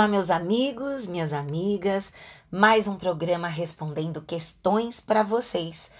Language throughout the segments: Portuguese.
Olá, meus amigos, minhas amigas, mais um programa respondendo questões para vocês.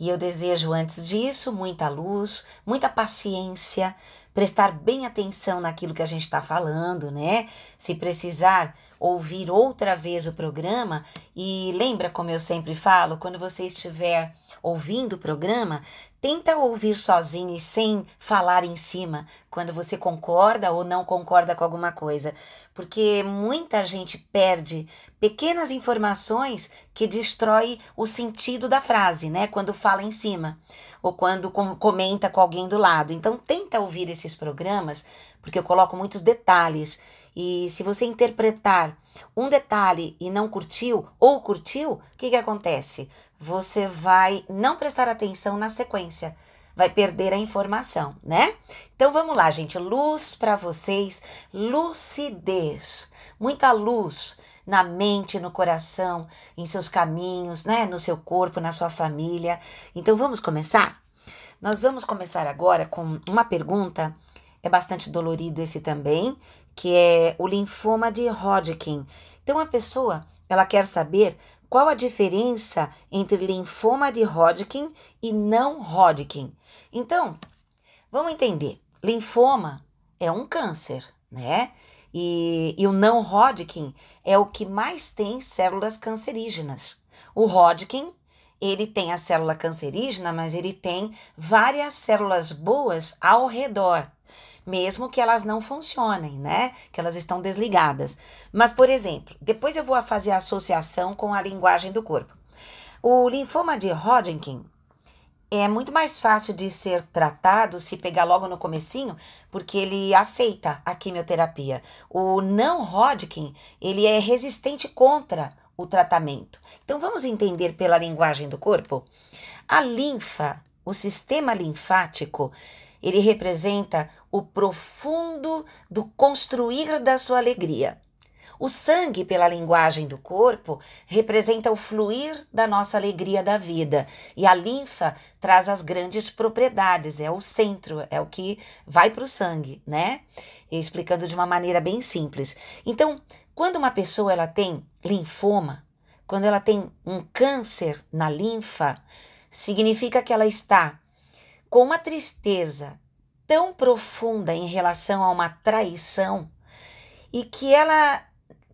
E eu desejo, antes disso, muita luz, muita paciência, prestar bem atenção naquilo que a gente está falando, né? Se precisar ouvir outra vez o programa, e lembra como eu sempre falo, quando você estiver ouvindo o programa, tenta ouvir sozinho e sem falar em cima, quando você concorda ou não concorda com alguma coisa porque muita gente perde pequenas informações que destrói o sentido da frase, né? Quando fala em cima ou quando comenta com alguém do lado. Então tenta ouvir esses programas, porque eu coloco muitos detalhes. E se você interpretar um detalhe e não curtiu ou curtiu, o que, que acontece? Você vai não prestar atenção na sequência vai perder a informação, né? Então vamos lá, gente. Luz para vocês, lucidez, muita luz na mente, no coração, em seus caminhos, né? No seu corpo, na sua família. Então vamos começar? Nós vamos começar agora com uma pergunta. É bastante dolorido esse também, que é o linfoma de Hodgkin. Então a pessoa, ela quer saber qual a diferença entre linfoma de Hodgkin e não Hodgkin? Então, vamos entender. Linfoma é um câncer, né? E, e, o não Hodgkin é o que mais tem células cancerígenas. O Hodgkin, ele tem a célula cancerígena, mas ele tem várias células boas ao redor mesmo que elas não funcionem, né? Que elas estão desligadas. Mas, por exemplo, depois eu vou fazer a associação com a linguagem do corpo. O linfoma de Hodgkin é muito mais fácil de ser tratado se pegar logo no comecinho, porque ele aceita a quimioterapia. O não Hodgkin, ele é resistente contra o tratamento. Então vamos entender pela linguagem do corpo? A linfa, o sistema linfático, ele representa o profundo do construir da sua alegria. O sangue, pela linguagem do corpo, representa o fluir da nossa alegria da vida. E a linfa traz as grandes propriedades, é o centro, é o que vai para o sangue, né? Eu explicando de uma maneira bem simples. Então, quando uma pessoa ela tem linfoma, quando ela tem um câncer na linfa, significa que ela está com uma tristeza tão profunda em relação a uma traição e que ela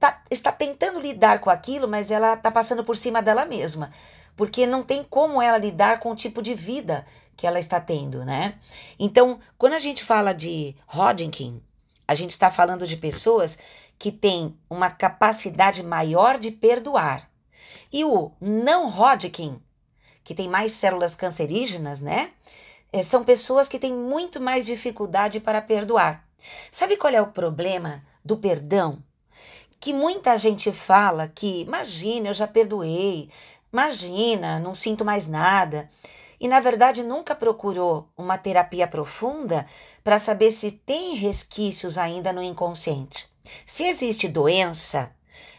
tá, está tentando lidar com aquilo, mas ela está passando por cima dela mesma, porque não tem como ela lidar com o tipo de vida que ela está tendo, né? Então, quando a gente fala de Hodgkin, a gente está falando de pessoas que têm uma capacidade maior de perdoar. E o não Hodgkin, que tem mais células cancerígenas, né? É, são pessoas que têm muito mais dificuldade para perdoar. Sabe qual é o problema do perdão? Que muita gente fala que, imagina, eu já perdoei, imagina, não sinto mais nada. E na verdade nunca procurou uma terapia profunda para saber se tem resquícios ainda no inconsciente. Se existe doença,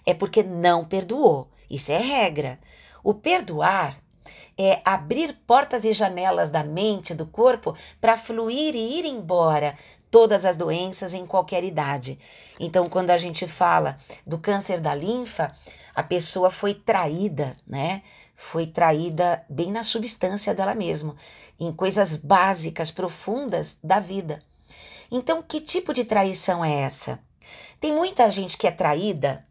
é porque não perdoou. Isso é regra. O perdoar é abrir portas e janelas da mente, do corpo, para fluir e ir embora todas as doenças em qualquer idade. Então, quando a gente fala do câncer da linfa, a pessoa foi traída, né? Foi traída bem na substância dela mesma, em coisas básicas, profundas da vida. Então, que tipo de traição é essa? Tem muita gente que é traída,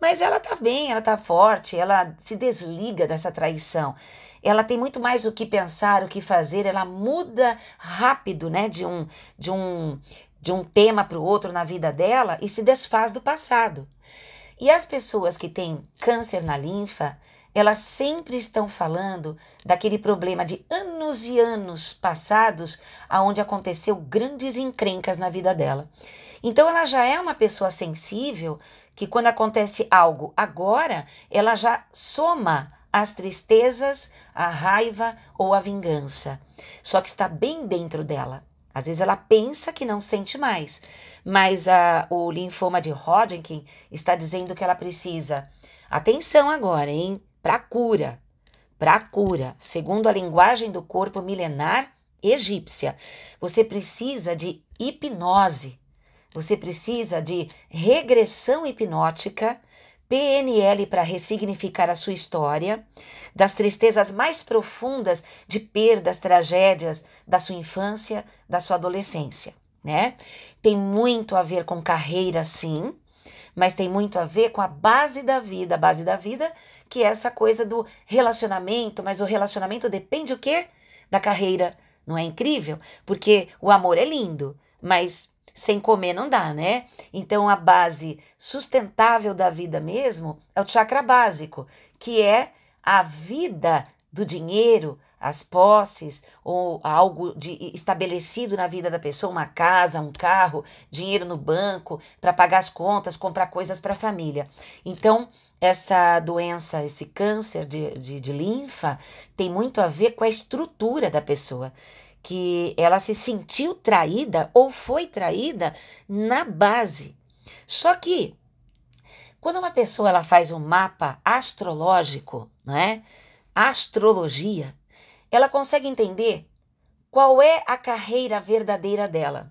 mas ela tá bem, ela tá forte, ela se desliga dessa traição ela tem muito mais o que pensar, o que fazer, ela muda rápido, né, de um de um de um tema para o outro na vida dela e se desfaz do passado. E as pessoas que têm câncer na linfa, elas sempre estão falando daquele problema de anos e anos passados, aonde aconteceu grandes encrencas na vida dela. Então ela já é uma pessoa sensível que quando acontece algo agora, ela já soma as tristezas, a raiva ou a vingança. Só que está bem dentro dela. Às vezes ela pensa que não sente mais, mas a, o linfoma de Hodgkin está dizendo que ela precisa. Atenção agora, hein? Para cura. Para cura. Segundo a linguagem do corpo milenar egípcia, você precisa de hipnose. Você precisa de regressão hipnótica PNL para ressignificar a sua história, das tristezas mais profundas de perdas, tragédias da sua infância, da sua adolescência, né? Tem muito a ver com carreira, sim, mas tem muito a ver com a base da vida, a base da vida, que é essa coisa do relacionamento, mas o relacionamento depende o quê? Da carreira. Não é incrível? Porque o amor é lindo, mas sem comer não dá, né? Então a base sustentável da vida mesmo é o chakra básico, que é a vida do dinheiro, as posses ou algo de, estabelecido na vida da pessoa, uma casa, um carro, dinheiro no banco para pagar as contas, comprar coisas para a família. Então, essa doença, esse câncer de, de, de linfa, tem muito a ver com a estrutura da pessoa que ela se sentiu traída ou foi traída na base. Só que quando uma pessoa ela faz um mapa astrológico, não é? Astrologia, ela consegue entender qual é a carreira verdadeira dela.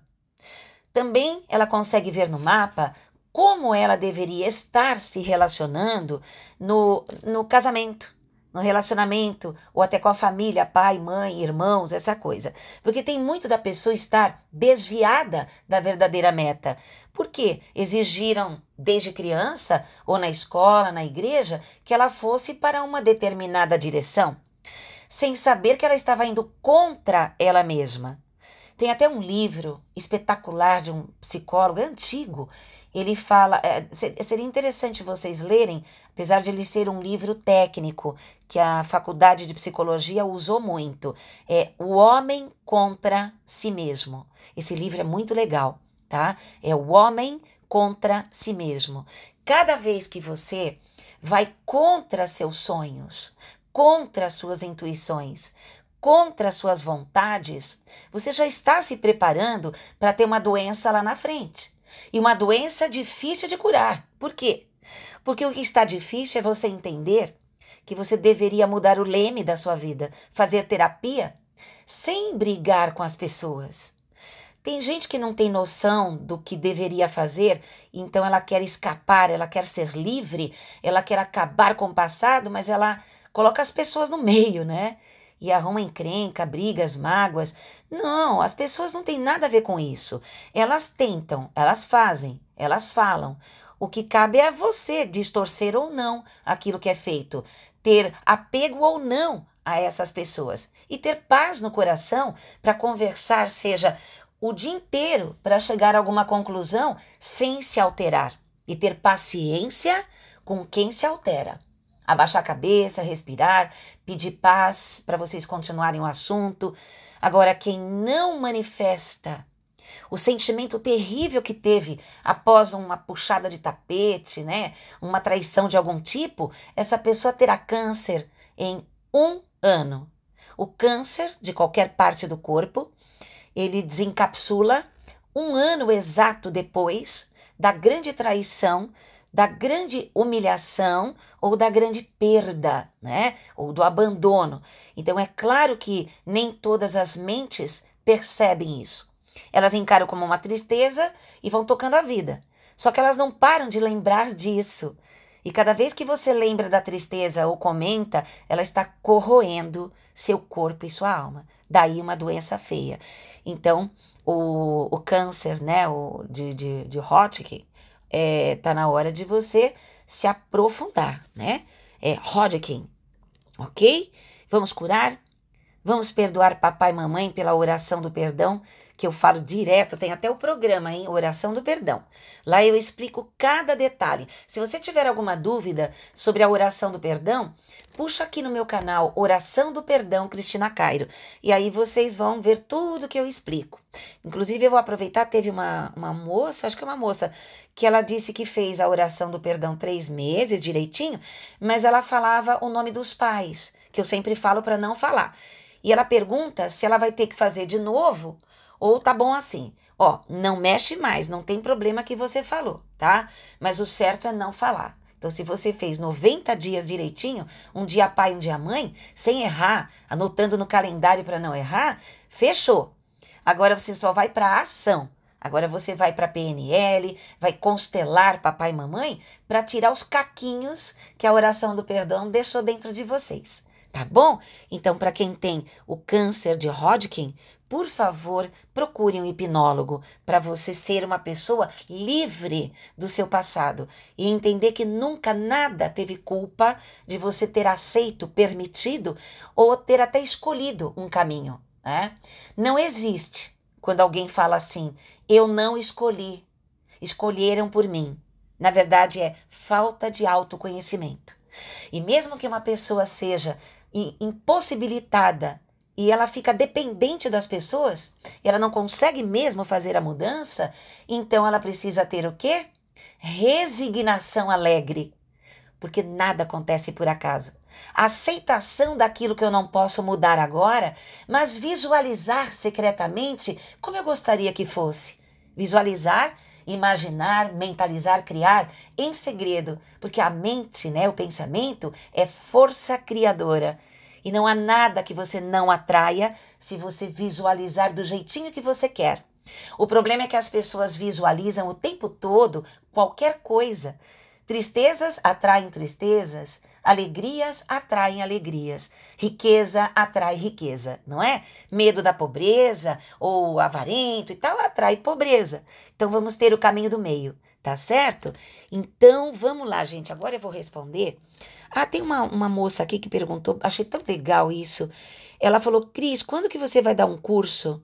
Também ela consegue ver no mapa como ela deveria estar se relacionando no, no casamento, no relacionamento ou até com a família, pai, mãe, irmãos, essa coisa. Porque tem muito da pessoa estar desviada da verdadeira meta. Porque exigiram desde criança ou na escola, na igreja, que ela fosse para uma determinada direção, sem saber que ela estava indo contra ela mesma. Tem até um livro espetacular de um psicólogo é antigo. Ele fala. É, seria interessante vocês lerem, apesar de ele ser um livro técnico, que a faculdade de psicologia usou muito. É O Homem contra Si Mesmo. Esse livro é muito legal, tá? É O Homem contra Si Mesmo. Cada vez que você vai contra seus sonhos, contra suas intuições, contra suas vontades, você já está se preparando para ter uma doença lá na frente. E uma doença difícil de curar. Por quê? Porque o que está difícil é você entender que você deveria mudar o leme da sua vida, fazer terapia sem brigar com as pessoas. Tem gente que não tem noção do que deveria fazer, então ela quer escapar, ela quer ser livre, ela quer acabar com o passado, mas ela coloca as pessoas no meio, né? e arruma encrenca, brigas, mágoas. Não, as pessoas não têm nada a ver com isso. Elas tentam, elas fazem, elas falam. O que cabe é a você distorcer ou não aquilo que é feito, ter apego ou não a essas pessoas e ter paz no coração para conversar, seja o dia inteiro, para chegar a alguma conclusão sem se alterar e ter paciência com quem se altera abaixar a cabeça, respirar, pedir paz para vocês continuarem o assunto. Agora, quem não manifesta o sentimento terrível que teve após uma puxada de tapete, né? Uma traição de algum tipo, essa pessoa terá câncer em um ano. O câncer de qualquer parte do corpo, ele desencapsula um ano exato depois da grande traição da grande humilhação ou da grande perda, né? Ou do abandono. Então é claro que nem todas as mentes percebem isso. Elas encaram como uma tristeza e vão tocando a vida. Só que elas não param de lembrar disso. E cada vez que você lembra da tristeza ou comenta, ela está corroendo seu corpo e sua alma. Daí uma doença feia. Então, o, o câncer né, o, de, de, de Hodgkin, é, tá na hora de você se aprofundar, né? É Hodgkin, ok? Vamos curar? Vamos perdoar papai e mamãe pela oração do perdão, que eu falo direto, tem até o programa, hein? Oração do perdão. Lá eu explico cada detalhe. Se você tiver alguma dúvida sobre a oração do perdão, puxa aqui no meu canal Oração do Perdão Cristina Cairo. E aí vocês vão ver tudo que eu explico. Inclusive, eu vou aproveitar, teve uma, uma moça, acho que é uma moça, que ela disse que fez a oração do perdão três meses direitinho, mas ela falava o nome dos pais, que eu sempre falo para não falar. E ela pergunta se ela vai ter que fazer de novo ou tá bom assim. Ó, não mexe mais, não tem problema que você falou, tá? Mas o certo é não falar. Então, se você fez 90 dias direitinho, um dia pai, um dia mãe, sem errar, anotando no calendário para não errar, fechou. Agora você só vai para ação. Agora você vai para PNL, vai constelar papai e mamãe para tirar os caquinhos que a oração do perdão deixou dentro de vocês, tá bom? Então, para quem tem o câncer de Hodgkin, por favor, procure um hipnólogo para você ser uma pessoa livre do seu passado e entender que nunca nada teve culpa de você ter aceito, permitido ou ter até escolhido um caminho. Né? Não existe quando alguém fala assim, eu não escolhi. Escolheram por mim. Na verdade, é falta de autoconhecimento. E mesmo que uma pessoa seja impossibilitada e ela fica dependente das pessoas, ela não consegue mesmo fazer a mudança, então ela precisa ter o quê? Resignação alegre. Porque nada acontece por acaso. Aceitação daquilo que eu não posso mudar agora, mas visualizar secretamente como eu gostaria que fosse. Visualizar, imaginar, mentalizar, criar em segredo, porque a mente, né, o pensamento é força criadora. E não há nada que você não atraia se você visualizar do jeitinho que você quer. O problema é que as pessoas visualizam o tempo todo qualquer coisa. Tristezas atraem tristezas, Alegrias atraem alegrias, riqueza atrai riqueza, não é? Medo da pobreza ou avarento e tal atrai pobreza. Então vamos ter o caminho do meio, tá certo? Então vamos lá, gente. Agora eu vou responder. Ah, tem uma, uma moça aqui que perguntou, achei tão legal isso. Ela falou: Cris, quando que você vai dar um curso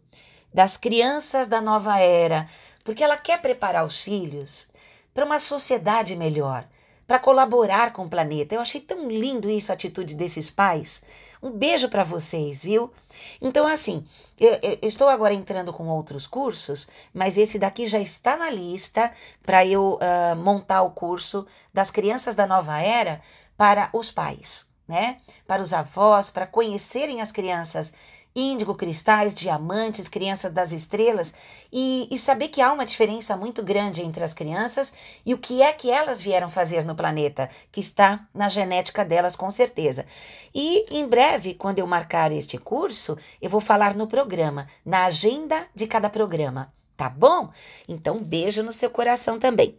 das crianças da nova era? Porque ela quer preparar os filhos para uma sociedade melhor para colaborar com o planeta. Eu achei tão lindo isso, a atitude desses pais. Um beijo para vocês, viu? Então, assim, eu, eu, estou agora entrando com outros cursos, mas esse daqui já está na lista para eu uh, montar o curso das crianças da nova era para os pais, né? Para os avós, para conhecerem as crianças índigo, cristais, diamantes, crianças das estrelas e, e saber que há uma diferença muito grande entre as crianças e o que é que elas vieram fazer no planeta, que está na genética delas com certeza. E em breve, quando eu marcar este curso, eu vou falar no programa, na agenda de cada programa, tá bom? Então, beijo no seu coração também.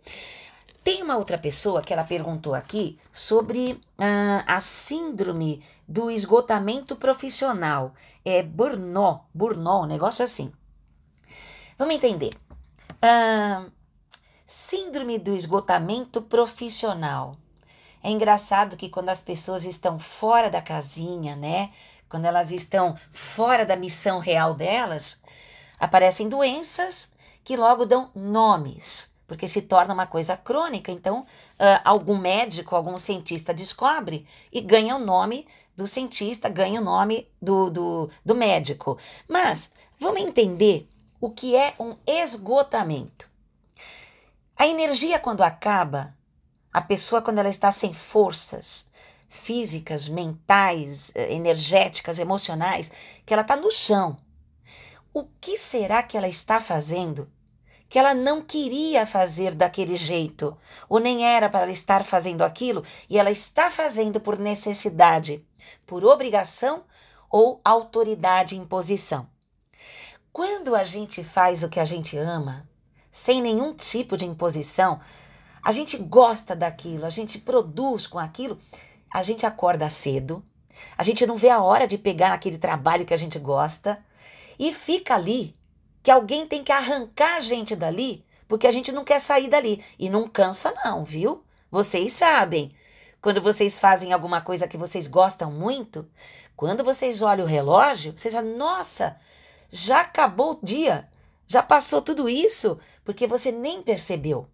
Tem uma outra pessoa que ela perguntou aqui sobre ah, a síndrome do esgotamento profissional. É burnout, burnout, um negócio assim. Vamos entender. Ah, síndrome do esgotamento profissional. É engraçado que quando as pessoas estão fora da casinha, né? Quando elas estão fora da missão real delas, aparecem doenças que logo dão nomes porque se torna uma coisa crônica. Então, uh, algum médico, algum cientista descobre e ganha o nome do cientista, ganha o nome do, do, do médico. Mas vamos entender o que é um esgotamento. A energia, quando acaba, a pessoa, quando ela está sem forças físicas, mentais, eh, energéticas, emocionais, que ela está no chão. O que será que ela está fazendo que ela não queria fazer daquele jeito, ou nem era para ela estar fazendo aquilo, e ela está fazendo por necessidade, por obrigação ou autoridade e imposição. Quando a gente faz o que a gente ama, sem nenhum tipo de imposição, a gente gosta daquilo, a gente produz com aquilo, a gente acorda cedo, a gente não vê a hora de pegar aquele trabalho que a gente gosta e fica ali que alguém tem que arrancar a gente dali, porque a gente não quer sair dali. E não cansa, não, viu? Vocês sabem. Quando vocês fazem alguma coisa que vocês gostam muito, quando vocês olham o relógio, vocês falam: nossa, já acabou o dia, já passou tudo isso, porque você nem percebeu.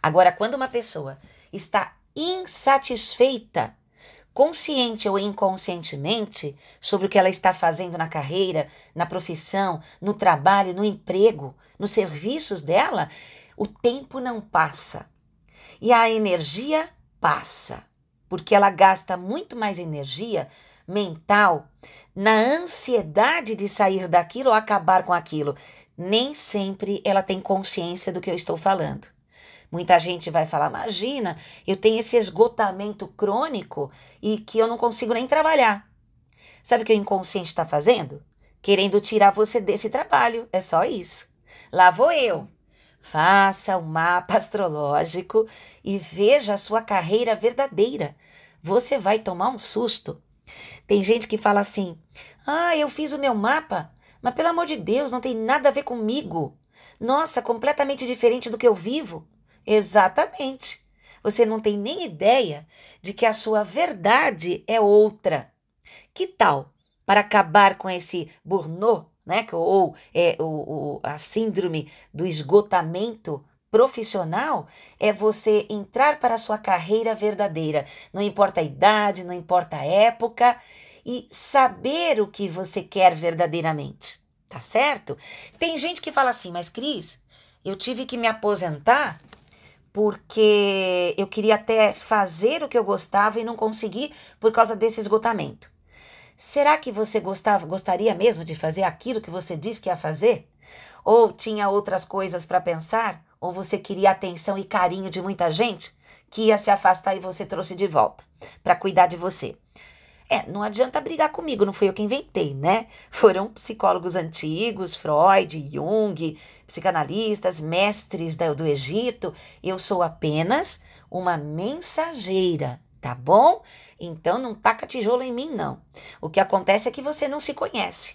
Agora, quando uma pessoa está insatisfeita consciente ou inconscientemente, sobre o que ela está fazendo na carreira, na profissão, no trabalho, no emprego, nos serviços dela, o tempo não passa. E a energia passa, porque ela gasta muito mais energia mental na ansiedade de sair daquilo ou acabar com aquilo. Nem sempre ela tem consciência do que eu estou falando. Muita gente vai falar: imagina, eu tenho esse esgotamento crônico e que eu não consigo nem trabalhar. Sabe o que o inconsciente está fazendo? Querendo tirar você desse trabalho. É só isso. Lá vou eu. Faça o um mapa astrológico e veja a sua carreira verdadeira. Você vai tomar um susto. Tem gente que fala assim: ah, eu fiz o meu mapa, mas pelo amor de Deus, não tem nada a ver comigo. Nossa, completamente diferente do que eu vivo. Exatamente. Você não tem nem ideia de que a sua verdade é outra. Que tal para acabar com esse burnout, né? Ou é, o, o, a síndrome do esgotamento profissional é você entrar para a sua carreira verdadeira, não importa a idade, não importa a época, e saber o que você quer verdadeiramente, tá certo? Tem gente que fala assim, mas Cris, eu tive que me aposentar porque eu queria até fazer o que eu gostava e não consegui por causa desse esgotamento. Será que você gostava, gostaria mesmo de fazer aquilo que você diz que ia fazer? Ou tinha outras coisas para pensar? Ou você queria atenção e carinho de muita gente que ia se afastar e você trouxe de volta para cuidar de você? É, não adianta brigar comigo, não fui eu que inventei, né? Foram psicólogos antigos, Freud, Jung, psicanalistas, mestres do Egito. Eu sou apenas uma mensageira, tá bom? Então não taca tijolo em mim, não. O que acontece é que você não se conhece.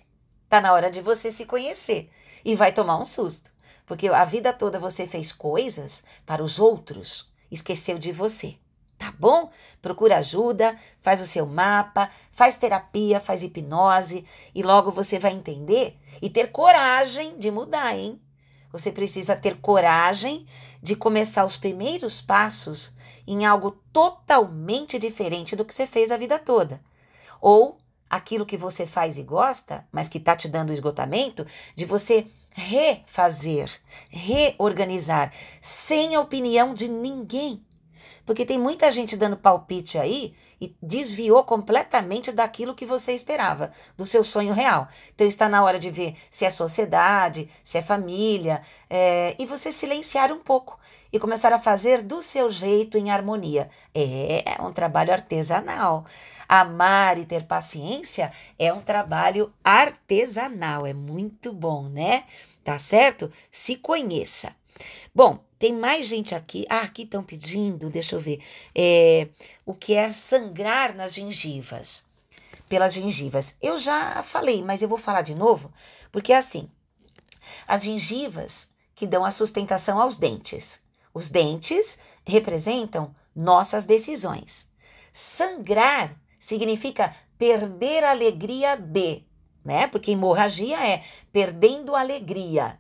Tá na hora de você se conhecer e vai tomar um susto, porque a vida toda você fez coisas para os outros, esqueceu de você tá bom? Procura ajuda, faz o seu mapa, faz terapia, faz hipnose e logo você vai entender e ter coragem de mudar, hein? Você precisa ter coragem de começar os primeiros passos em algo totalmente diferente do que você fez a vida toda. Ou aquilo que você faz e gosta, mas que está te dando esgotamento, de você refazer, reorganizar, sem a opinião de ninguém. Porque tem muita gente dando palpite aí e desviou completamente daquilo que você esperava, do seu sonho real. Então está na hora de ver se é sociedade, se é família, é, e você silenciar um pouco e começar a fazer do seu jeito em harmonia. É, é um trabalho artesanal. Amar e ter paciência é um trabalho artesanal, é muito bom, né? Tá certo? Se conheça. Bom, tem mais gente aqui. Ah, aqui estão pedindo, deixa eu ver. É, o que é sangrar nas gengivas? Pelas gengivas. Eu já falei, mas eu vou falar de novo, porque é assim: as gengivas que dão a sustentação aos dentes. Os dentes representam nossas decisões. Sangrar significa perder a alegria de, né? Porque hemorragia é perdendo a alegria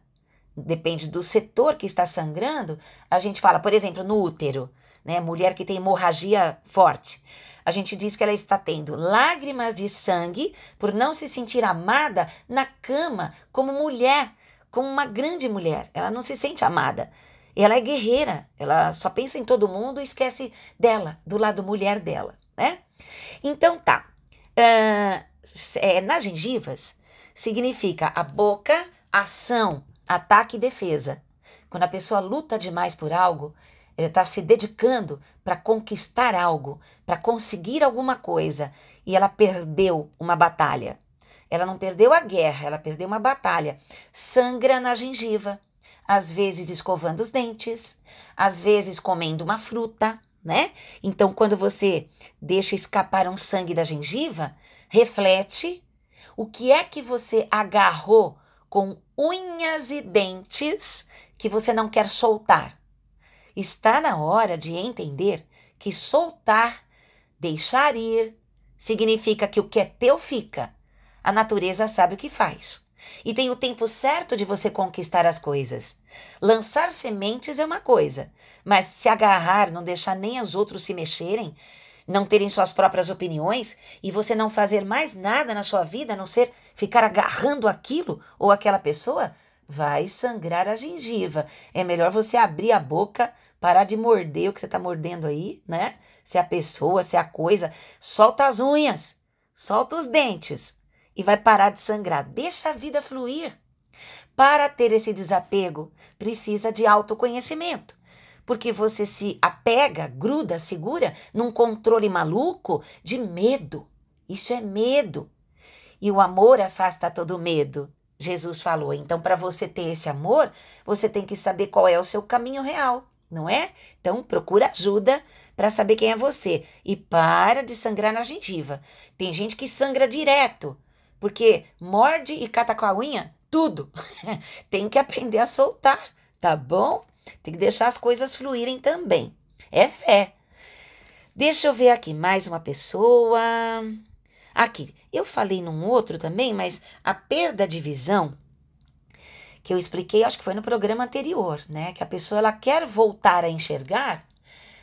depende do setor que está sangrando, a gente fala, por exemplo, no útero, né? Mulher que tem hemorragia forte. A gente diz que ela está tendo lágrimas de sangue por não se sentir amada na cama como mulher, como uma grande mulher. Ela não se sente amada. E ela é guerreira, ela só pensa em todo mundo e esquece dela, do lado mulher dela, né? Então tá. Uh, é, nas gengivas significa a boca, ação, ataque e defesa. Quando a pessoa luta demais por algo, ela está se dedicando para conquistar algo, para conseguir alguma coisa, e ela perdeu uma batalha. Ela não perdeu a guerra, ela perdeu uma batalha. Sangra na gengiva, às vezes escovando os dentes, às vezes comendo uma fruta, né? Então, quando você deixa escapar um sangue da gengiva, reflete o que é que você agarrou com unhas e dentes que você não quer soltar. Está na hora de entender que soltar, deixar ir, significa que o que é teu fica. A natureza sabe o que faz. E tem o tempo certo de você conquistar as coisas. Lançar sementes é uma coisa, mas se agarrar, não deixar nem os outros se mexerem, não terem suas próprias opiniões e você não fazer mais nada na sua vida a não ser ficar agarrando aquilo ou aquela pessoa, vai sangrar a gengiva. É melhor você abrir a boca, parar de morder o que você está mordendo aí, né? Se é a pessoa, se é a coisa. Solta as unhas, solta os dentes e vai parar de sangrar. Deixa a vida fluir. Para ter esse desapego, precisa de autoconhecimento porque você se apega, gruda, segura num controle maluco de medo. Isso é medo. E o amor afasta todo medo. Jesus falou. Então, para você ter esse amor, você tem que saber qual é o seu caminho real, não é? Então, procura ajuda para saber quem é você e para de sangrar na gengiva. Tem gente que sangra direto, porque morde e cata com a unha tudo. tem que aprender a soltar, tá bom? Tem que deixar as coisas fluírem também. É fé. Deixa eu ver aqui mais uma pessoa. Aqui, eu falei num outro também, mas a perda de visão que eu expliquei, acho que foi no programa anterior, né? Que a pessoa ela quer voltar a enxergar,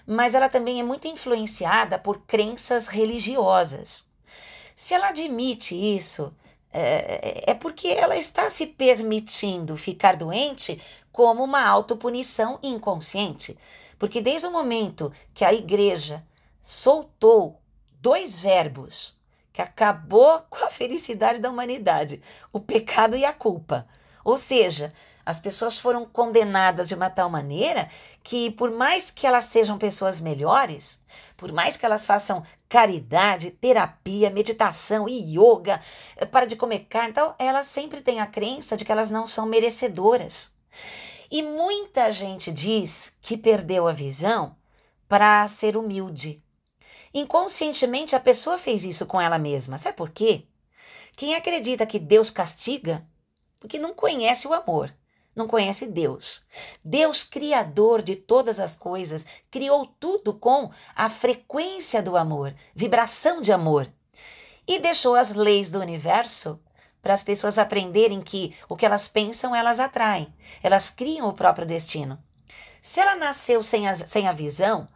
mas ela também é muito influenciada por crenças religiosas. Se ela admite isso, é, é, é porque ela está se permitindo ficar doente como uma autopunição inconsciente. Porque desde o momento que a igreja soltou dois verbos que acabou com a felicidade da humanidade, o pecado e a culpa. Ou seja, as pessoas foram condenadas de uma tal maneira que, por mais que elas sejam pessoas melhores, por mais que elas façam caridade, terapia, meditação e yoga, eh, para de comer carne, tal, elas sempre têm a crença de que elas não são merecedoras. E muita gente diz que perdeu a visão para ser humilde. Inconscientemente a pessoa fez isso com ela mesma. Sabe por quê? Quem acredita que Deus castiga, porque não conhece o amor, não conhece Deus. Deus, criador de todas as coisas, criou tudo com a frequência do amor, vibração de amor. E deixou as leis do universo para as pessoas aprenderem que o que elas pensam elas atraem, elas criam o próprio destino. Se ela nasceu sem a, sem a visão,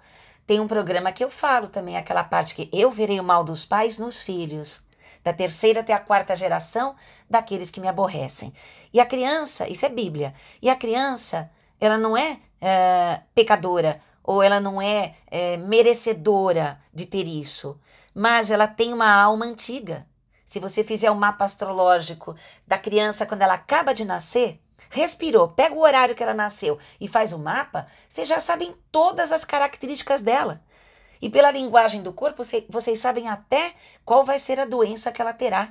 tem um programa que eu falo também, aquela parte que eu verei o mal dos pais nos filhos, da terceira até a quarta geração daqueles que me aborrecem. E a criança, isso é Bíblia, e a criança, ela não é, é pecadora ou ela não é, é merecedora de ter isso, mas ela tem uma alma antiga se você fizer o um mapa astrológico da criança quando ela acaba de nascer, respirou, pega o horário que ela nasceu e faz o mapa, vocês já sabem todas as características dela. E pela linguagem do corpo, vocês sabem até qual vai ser a doença que ela terá,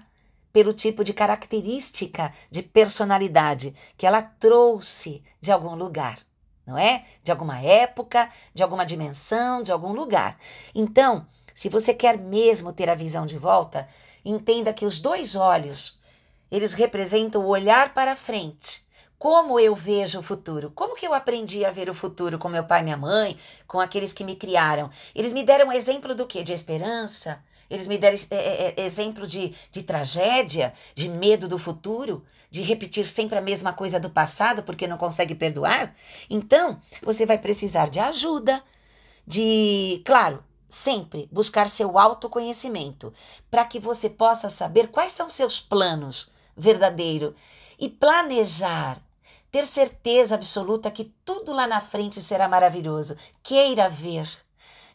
pelo tipo de característica de personalidade que ela trouxe de algum lugar, não é? De alguma época, de alguma dimensão, de algum lugar. Então, se você quer mesmo ter a visão de volta, Entenda que os dois olhos, eles representam o olhar para frente. Como eu vejo o futuro? Como que eu aprendi a ver o futuro com meu pai e minha mãe, com aqueles que me criaram? Eles me deram exemplo do quê? De esperança? Eles me deram é, é, é exemplo de, de tragédia, de medo do futuro, de repetir sempre a mesma coisa do passado porque não consegue perdoar? Então, você vai precisar de ajuda, de, claro, sempre buscar seu autoconhecimento, para que você possa saber quais são seus planos verdadeiro e planejar, ter certeza absoluta que tudo lá na frente será maravilhoso. Queira ver.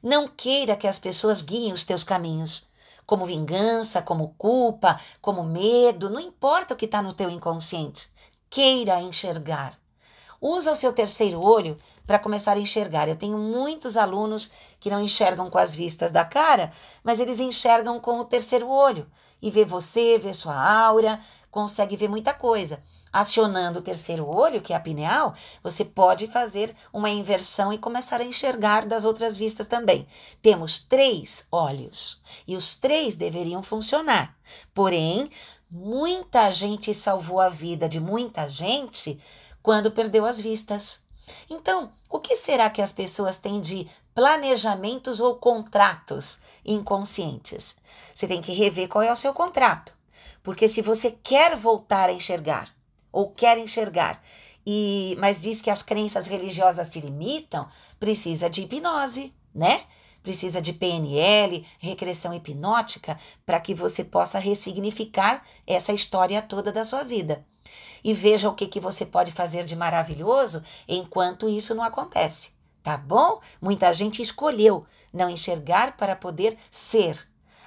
Não queira que as pessoas guiem os teus caminhos, como vingança, como culpa, como medo, não importa o que está no teu inconsciente. Queira enxergar Usa o seu terceiro olho para começar a enxergar. Eu tenho muitos alunos que não enxergam com as vistas da cara, mas eles enxergam com o terceiro olho e vê você, vê sua aura, consegue ver muita coisa. Acionando o terceiro olho, que é a pineal, você pode fazer uma inversão e começar a enxergar das outras vistas também. Temos três olhos e os três deveriam funcionar. Porém, muita gente salvou a vida de muita gente quando perdeu as vistas. Então, o que será que as pessoas têm de planejamentos ou contratos inconscientes? Você tem que rever qual é o seu contrato, porque se você quer voltar a enxergar ou quer enxergar e mas diz que as crenças religiosas te limitam, precisa de hipnose, né? precisa de PNL, regressão hipnótica, para que você possa ressignificar essa história toda da sua vida. E veja o que, que você pode fazer de maravilhoso enquanto isso não acontece. Tá bom? Muita gente escolheu não enxergar para poder ser,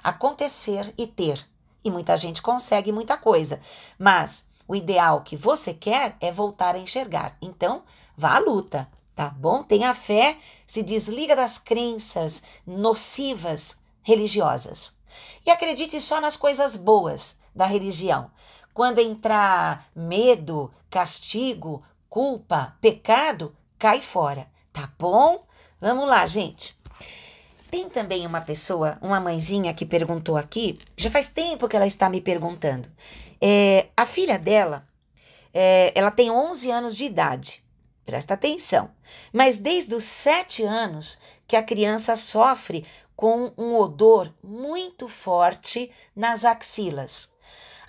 acontecer e ter. E muita gente consegue muita coisa, mas o ideal que você quer é voltar a enxergar. Então, vá à luta, tá bom? Tenha fé, se desliga das crenças nocivas religiosas. E acredite só nas coisas boas da religião. Quando entrar medo, castigo, culpa, pecado, cai fora, tá bom? Vamos lá, gente. Tem também uma pessoa, uma mãezinha que perguntou aqui, já faz tempo que ela está me perguntando. É, a filha dela, é, ela tem 11 anos de idade Presta atenção. Mas desde os sete anos que a criança sofre com um odor muito forte nas axilas.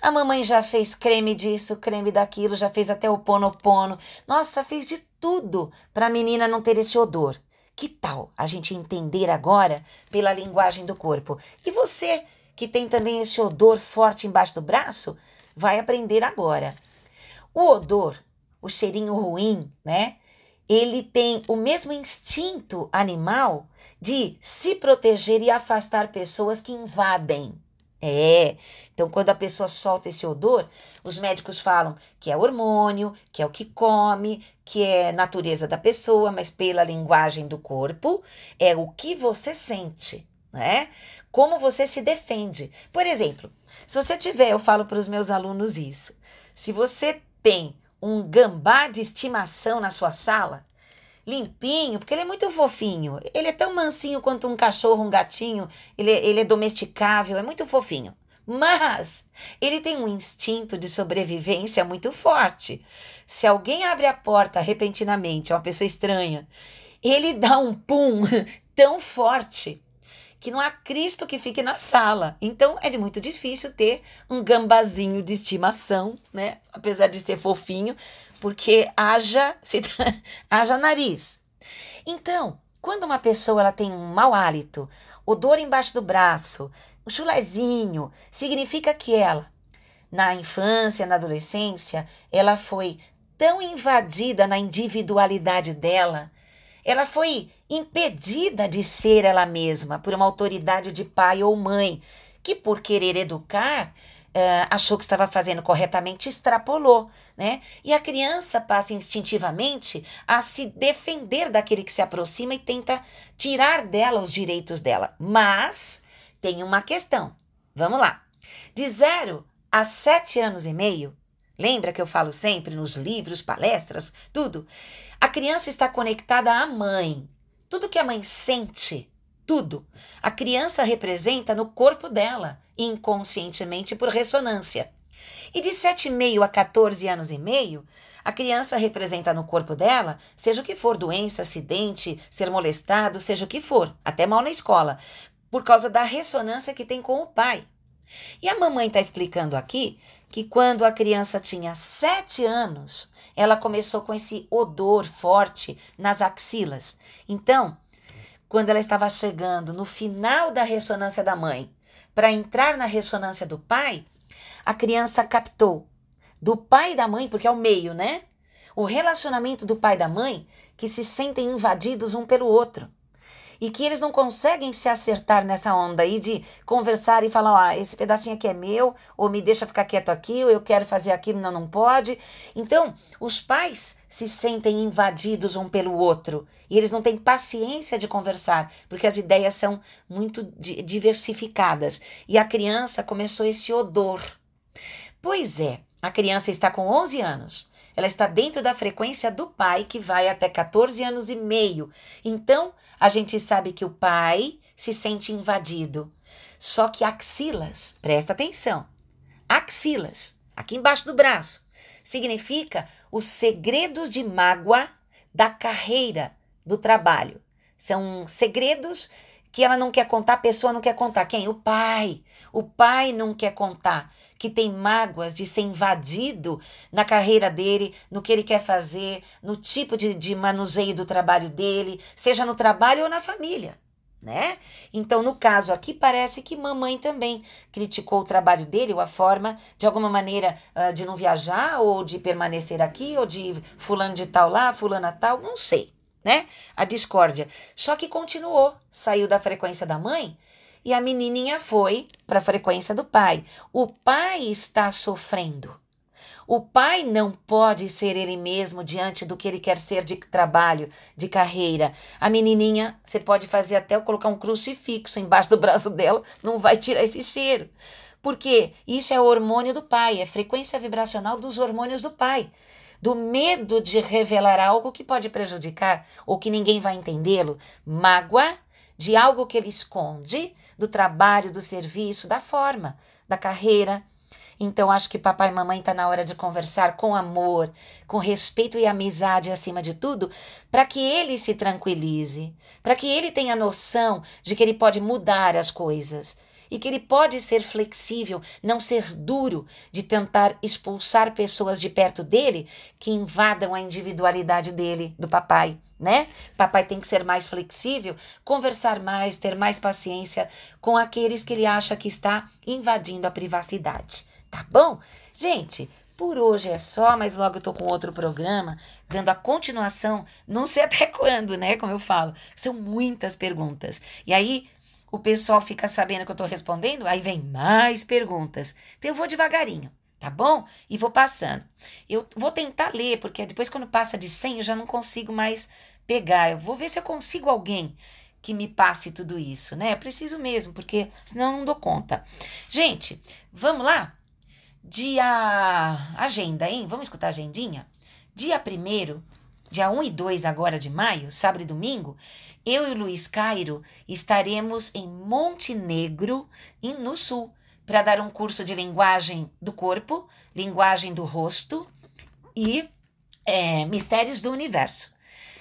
A mamãe já fez creme disso, creme daquilo, já fez até o ponopono. Nossa, fez de tudo para a menina não ter esse odor. Que tal a gente entender agora pela linguagem do corpo? E você, que tem também esse odor forte embaixo do braço, vai aprender agora. O odor o cheirinho ruim, né? Ele tem o mesmo instinto animal de se proteger e afastar pessoas que invadem. É. Então, quando a pessoa solta esse odor, os médicos falam que é hormônio, que é o que come, que é natureza da pessoa, mas pela linguagem do corpo, é o que você sente, né? Como você se defende. Por exemplo, se você tiver, eu falo para os meus alunos isso. Se você tem um gambá de estimação na sua sala? Limpinho, porque ele é muito fofinho. Ele é tão mansinho quanto um cachorro, um gatinho. Ele, é, ele é domesticável, é muito fofinho. Mas ele tem um instinto de sobrevivência muito forte. Se alguém abre a porta repentinamente, é uma pessoa estranha, ele dá um pum tão forte que não há Cristo que fique na sala. Então é muito difícil ter um gambazinho de estimação, né? Apesar de ser fofinho, porque haja, se, haja nariz. Então, quando uma pessoa ela tem um mau hálito, odor embaixo do braço, um chulezinho, significa que ela, na infância, na adolescência, ela foi tão invadida na individualidade dela, ela foi impedida de ser ela mesma por uma autoridade de pai ou mãe, que por querer educar, Uh, achou que estava fazendo corretamente, extrapolou, né? E a criança passa instintivamente a se defender daquele que se aproxima e tenta tirar dela os direitos dela. Mas tem uma questão. Vamos lá. De zero a sete anos e meio, lembra que eu falo sempre nos livros, palestras, tudo? A criança está conectada à mãe, tudo que a mãe sente, tudo, a criança representa no corpo dela, inconscientemente por ressonância. E de 7,5 a 14 anos e meio, a criança representa no corpo dela, seja o que for, doença, acidente, ser molestado, seja o que for, até mal na escola, por causa da ressonância que tem com o pai. E a mamãe está explicando aqui que quando a criança tinha 7 anos, ela começou com esse odor forte nas axilas. Então, quando ela estava chegando no final da ressonância da mãe para entrar na ressonância do pai, a criança captou do pai e da mãe, porque é o meio, né? O relacionamento do pai e da mãe que se sentem invadidos um pelo outro e que eles não conseguem se acertar nessa onda aí de conversar e falar, ó, ah, esse pedacinho aqui é meu, ou me deixa ficar quieto aqui, ou eu quero fazer aquilo, não, não pode. Então, os pais se sentem invadidos um pelo outro e eles não têm paciência de conversar, porque as ideias são muito diversificadas. E a criança começou esse odor. Pois é, a criança está com 11 anos. Ela está dentro da frequência do pai, que vai até 14 anos e meio. Então, a gente sabe que o pai se sente invadido. Só que axilas, presta atenção. Axilas, aqui embaixo do braço, significa os segredos de mágoa da carreira do trabalho. São segredos que ela não quer contar, a pessoa não quer contar. Quem? O pai. O pai não quer contar que tem mágoas de ser invadido na carreira dele, no que ele quer fazer, no tipo de, de manuseio do trabalho dele, seja no trabalho ou na família. Né? Então, no caso aqui, parece que mamãe também criticou o trabalho dele ou a forma, de alguma maneira, ah, de não viajar ou de permanecer aqui ou de fulano de tal lá, fulana tal, não sei né? A discórdia. Só que continuou, saiu da frequência da mãe e a menininha foi para a frequência do pai. O pai está sofrendo. O pai não pode ser ele mesmo diante do que ele quer ser de trabalho, de carreira. A menininha, você pode fazer até colocar um crucifixo embaixo do braço dela, não vai tirar esse cheiro. Porque isso é o hormônio do pai, é frequência vibracional dos hormônios do pai do medo de revelar algo que pode prejudicar ou que ninguém vai entendê-lo, mágoa de algo que ele esconde, do trabalho, do serviço, da forma, da carreira. Então, acho que papai e mamãe está na hora de conversar com amor, com respeito e amizade acima de tudo, para que ele se tranquilize, para que ele tenha noção de que ele pode mudar as coisas e que ele pode ser flexível, não ser duro de tentar expulsar pessoas de perto dele que invadam a individualidade dele, do papai, né? Papai tem que ser mais flexível, conversar mais, ter mais paciência com aqueles que ele acha que está invadindo a privacidade, tá bom? Gente, por hoje é só, mas logo eu tô com outro programa, dando a continuação, não sei até quando, né? Como eu falo, são muitas perguntas. E aí, o pessoal fica sabendo que eu estou respondendo, aí vem mais perguntas. Então eu vou devagarinho, tá bom? E vou passando. Eu vou tentar ler, porque depois quando passa de 100 eu já não consigo mais pegar. Eu vou ver se eu consigo alguém que me passe tudo isso, né? Eu preciso mesmo, porque senão eu não dou conta. Gente, vamos lá? Dia. Agenda, hein? Vamos escutar a agendinha? Dia 1 dia 1 e 2 agora de maio, sábado e domingo, eu e o Luiz Cairo estaremos em Montenegro, no sul, para dar um curso de linguagem do corpo, linguagem do rosto e é, mistérios do universo.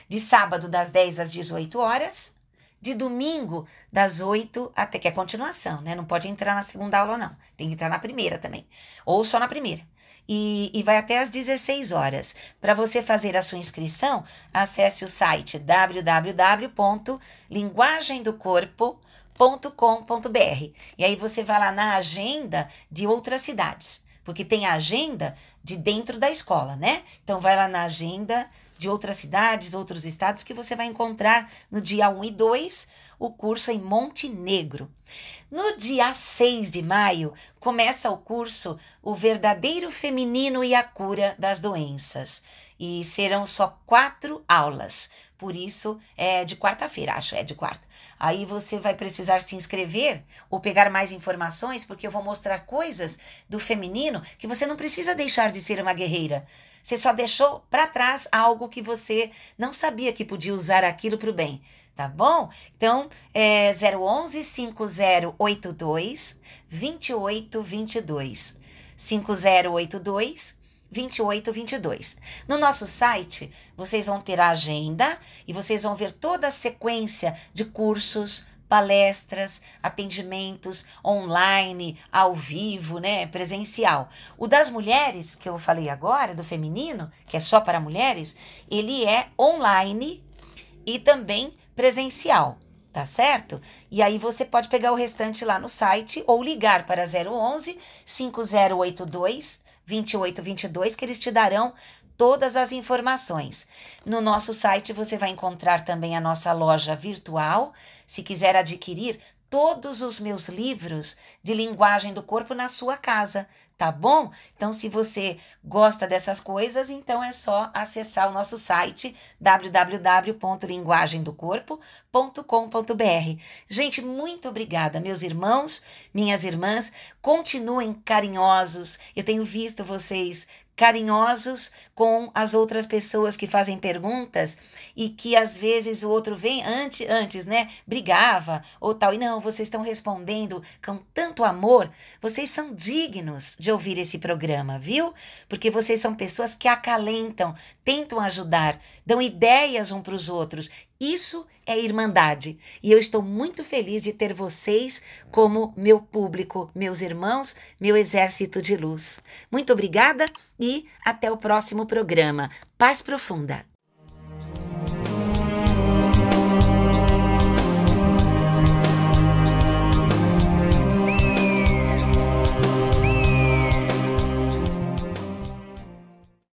De sábado, das 10 às 18 horas. De domingo, das 8 até que é continuação, né? Não pode entrar na segunda aula, não. Tem que entrar na primeira também. Ou só na primeira e, e vai até às 16 horas. Para você fazer a sua inscrição, acesse o site www.linguagemdocorpo.com.br e aí você vai lá na agenda de outras cidades, porque tem a agenda de dentro da escola, né? Então vai lá na agenda de outras cidades, outros estados que você vai encontrar no dia 1 e 2 o curso em Montenegro. No dia 6 de maio, começa o curso O Verdadeiro Feminino e a Cura das Doenças. E serão só quatro aulas, por isso é de quarta-feira, acho, é de quarta. Aí você vai precisar se inscrever ou pegar mais informações, porque eu vou mostrar coisas do feminino que você não precisa deixar de ser uma guerreira. Você só deixou para trás algo que você não sabia que podia usar aquilo para o bem tá bom? Então, é 011 5082 2822. 5082 2822. No nosso site, vocês vão ter a agenda e vocês vão ver toda a sequência de cursos, palestras, atendimentos online, ao vivo, né, presencial. O das mulheres, que eu falei agora, do feminino, que é só para mulheres, ele é online e também presencial, tá certo? E aí você pode pegar o restante lá no site ou ligar para 011 5082 2822 que eles te darão todas as informações. No nosso site você vai encontrar também a nossa loja virtual. Se quiser adquirir todos os meus livros de linguagem do corpo na sua casa, tá bom? Então, se você gosta dessas coisas, então é só acessar o nosso site www.linguagemdocorpo.com.br. Gente, muito obrigada, meus irmãos, minhas irmãs, continuem carinhosos. Eu tenho visto vocês carinhosos com as outras pessoas que fazem perguntas e que às vezes o outro vem antes, antes, né? Brigava ou tal. E não, vocês estão respondendo com tanto amor, vocês são dignos de ouvir esse programa, viu? Porque vocês são pessoas que acalentam, tentam ajudar, dão ideias um para os outros. Isso é irmandade. E eu estou muito feliz de ter vocês como meu público, meus irmãos, meu exército de luz. Muito obrigada e até o próximo programa Paz Profunda.